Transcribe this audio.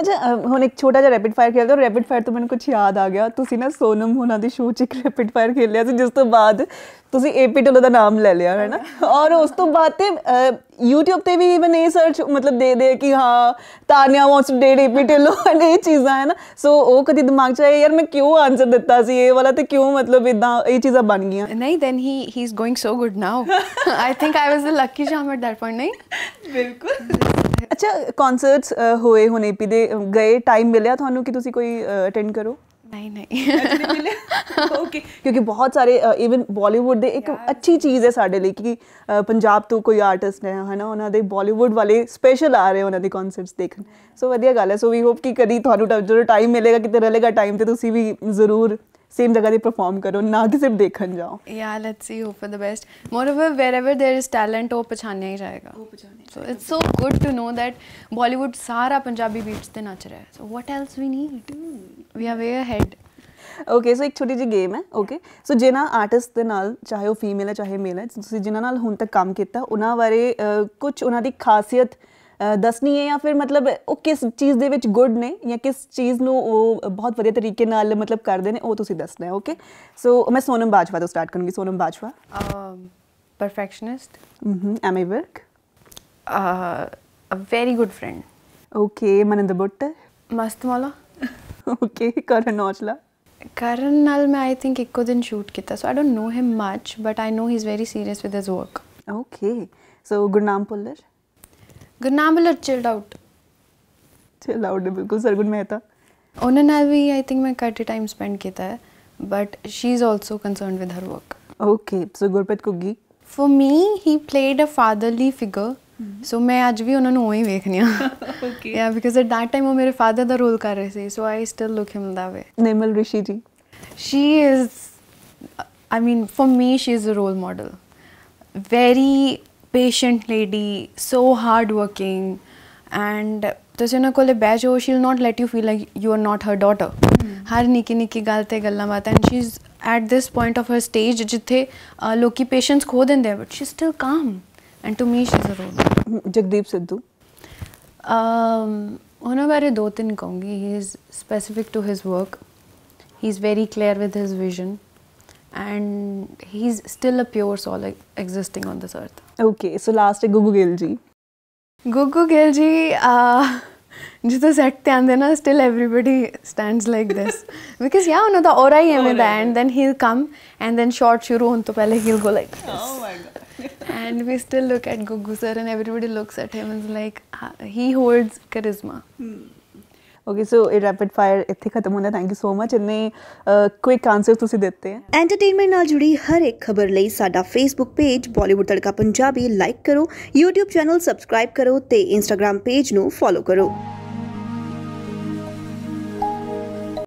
ਅੱਛਾ ਹੁਣ ਇੱਕ ਛੋਟਾ ਜਿਹਾ ਰੈਪਿਡ ਫਾਇਰ ਖੇਲਦੇ ਹਾਂ ਰੈਪਿਡ ਫਾਇਰ ਤੋਂ ਮੈਨੂੰ ਕੁਝ ਯਾਦ ਆ ਗਿਆ ਤੁਸੀਂ ਨਾ ਸੋਨਮ ਹੋਣਾ ਦੀ ਸ਼ੋਅ 'ਚ ਇੱਕ ਰੈਪਿਡ ਫਾਇਰ ਖੇਲਿਆ ਸੀ ਜਿਸ ਤੋਂ ਬਾਅਦ ਤੁਸੀਂ ਏਪੀ ਢੋਲ ਦਾ ਨਾਮ ਲੈ ਲਿਆ ਹੈ ਨਾ ਔਰ ਉਸ ਤੋਂ ਬਾਅਦ ਤੇ YouTube ਤੇ ਵੀ ਇਵਨ ਇਹ ਸਰਚ ਮਤਲਬ ਦੇ ਦੇ ਕਿ ਹਾਂ Tania wants to date AP ਢੋਲ ਐਂਡ ਇਹ ਚੀਜ਼ਾਂ ਹੈ ਨਾ ਸੋ ਉਹ ਕਦੀ ਦਿਮਾਗ 'ਚ ਆਇਆ ਯਾਰ ਮੈਂ ਕਿਉਂ ਆਨਸਰ ਦਿੱਤਾ ਸੀ ਇਹ ਵਾਲਾ ਤੇ ਕਿਉਂ ਮਤਲਬ ਇਦਾਂ ਇਹ ਚੀਜ਼ਾਂ ਬਣ ਗਈਆਂ ਨਹੀਂ then he he is going so good now I think I was a lucky charm at that point ਨਹੀਂ ਬਿਲਕੁਲ ਹੈ ਅੱਛਾ ਕਨਸਰਟਸ ਹੋਏ ਹੋਣੇ ਦੇ ਗਏ ਟਾਈਮ ਮਿਲਿਆ ਤੁਹਾਨੂੰ ਕਿ ਤੁਸੀਂ ਕੋਈ ਅਟੈਂਡ ਕਰੋ ਨਹੀਂ ਨਹੀਂ ਓਕੇ ਕਿਉਂਕਿ ਬਹੁਤ ਸਾਰੇ ਇਵਨ ਬਾਲੀਵੁੱਡ ਦੇ ਇੱਕ ਅੱਛੀ ਚੀਜ਼ ਹੈ ਸਾਡੇ ਲਈ ਕਿ ਪੰਜਾਬ ਤੋਂ ਕੋਈ ਆਰਟਿਸਟ ਹੈ ਹਨਾ ਉਹਨਾਂ ਦੇ ਬਾਲੀਵੁੱਡ ਵਾਲੇ ਸਪੈਸ਼ਲ ਆ ਰਹੇ ਉਹਨਾਂ ਦੇ ਕਨਸਰਟਸ ਦੇਖਣ ਸੋ ਵਧੀਆ ਗੱਲ ਹੈ ਸੋ ਵੀ ਹੋਪ ਕਿ ਕਦੀ ਤੁਹਾਨੂੰ ਜਦੋਂ ਟਾਈਮ ਮਿਲੇਗਾ ਕਿਤੇ ਰਹੇਗਾ ਟਾਈਮ ਤੇ ਤੁਸੀਂ ਵੀ ਜ਼ਰੂਰ same ਜਗ੍ਹਾ ਤੇ perform ਕਰੋ ਨਾ ਕਿ ਸਿਰਫ ਦੇਖਣ ਜਾਓ yeah let's see hope for the best moreover wherever there is talent ਉਹ ਪਛਾਣਿਆ ਹੀ ਜਾਏਗਾ ਉਹ ਪਛਾਣਿਆ so it's so good to know that bollywood ਸਾਰਾ ਪੰਜਾਬੀ beats ਤੇ ਨੱਚ ਰਿਹਾ so what else we need we are way ahead okay so ਇੱਕ ਛੋਟੀ ਜਿਹੀ ਗੇਮ ਹੈ ਓਕੇ ਸੋ ਜਿਨ੍ਹਾਂ ਆਰਟਿਸਟ ਦੇ ਨਾਲ ਚਾਹੇ ਉਹ ਫੀਮੇਲ ਹੈ ਚਾਹੇ ਮੇਲ ਹੈ ਤੁਸੀਂ ਜਿਨ੍ਹਾਂ ਨਾਲ ਹੁਣ ਤੱਕ ਕੰਮ ਕੀਤਾ ਉਹਨਾਂ ਬਾਰੇ ਕੁਝ ਉਹਨਾਂ ਦੀ ਖਾਸੀਅਤ ਦੱਸਣੀ ਹੈ ਜਾਂ ਫਿਰ ਮਤਲਬ ਉਹ ਕਿਸ ਚੀਜ਼ ਦੇ ਵਿੱਚ ਗੁੱਡ ਨੇ ਜਾਂ ਕਿਸ ਚੀਜ਼ ਨੂੰ ਉਹ ਬਹੁਤ ਵਧੀਆ ਤਰੀਕੇ ਨਾਲ ਮਤਲਬ ਕਰਦੇ ਨੇ ਉਹ ਤੁਸੀਂ ਦੱਸਣਾ ਹੈ ਓਕੇ ਸੋ ਮੈਂ ਸੋਨਮ ਬਾਜਵਾ ਤੋਂ ਸਟਾਰਟ ਕਰੂੰਗੀ Sonam Bajwa perfectionist hmm am I work a very good friend okay Maninder Buttar ਮਸਤ ਮਾਲਾ ਓਕੇ ਕਰਨ ਔਜਲਾ ਕਰਨ ਨਾਲ ਮੈਂ ਆਈ ਥਿੰਕ ਇੱਕੋ ਦਿਨ ਸ਼ੂਟ ਕੀਤਾ so I don't know him much but I know he is very serious with his work okay so Gurnam Bhullar Gurnam ਲਰ ਚਿਲਡ ਆਊਟ ਚਿਲਡ ਆਊਟ ਬਿਲਕੁਲ ਸਰਗੁਣ ਮਹਿਤਾ ਉਹਨਾਂ ਨਾਲ ਵੀ ਆਈ ਥਿੰਕ ਮੈਂ ਕਾਫੀ ਟਾਈਮ ਸਪੈਂਡ ਕੀਤਾ ਹੈ but she is also concerned with her work okay so Gurpreet Ghuggi for me he played a fatherly figure so ਮੈਂ ਅੱਜ ਵੀ ਉਹਨਾਂ ਨੂੰ ਉਹੀ ਵੇਖਨੀ ਆ okay yeah because at that time ਉਹ ਮੇਰੇ ਫਾਦਰ ਦਾ ਰੋਲ ਕਰ ਰਹੇ ਸੀ ਸੋ ਆਈ still look him the way Nirmal Rishi ji she is I mean for me she is a role model very patient lady, so hardworking, and तसेना कोले बैच she'll not let you feel like you are not her daughter. हर निकी निकी गलते गल्ला बाता, and she's at this point of her stage जिथे लोग की patience खो देन दे, but she's still calm. And to me, she's a role. Jagdeep Sidhu. होना बारे दो तीन कहूँगी. He is specific to his work. He's very clear with his vision and he's still a pure soul existing on this earth. Okay, so last is Gugu Gilji. Gugu Gilji, uh, set the andena, still everybody stands like this. because yeah, the aura hi hai the and then he'll come and then short shuru unto pehle he'll go like this. Oh my god. and we still look at Gugu sir and everybody looks at him and is like, uh, he holds charisma. Hmm. Okay so ਇਹ rapid fire ਇੱਥੇ ਖਤਮ ਹੁੰਦਾ thank you so much ਇੰਨੇ quick answer ਤੁਸੀਂ ਦਿੱਤੇ ਹੈ entertainment ਨਾਲ ਜੁੜੀ ਹਰ ਇੱਕ ਖਬਰ ਲਈ ਸਾਡਾ Facebook page Bollywood Tadka Punjabi like ਕਰੋ YouTube ਚੈਨਲ ਸਬਸਕ੍ਰਾਈਬ ਕਰੋ ਤੇ Instagram ਪੇਜ ਨੂੰ ਫੋਲੋ ਕਰੋ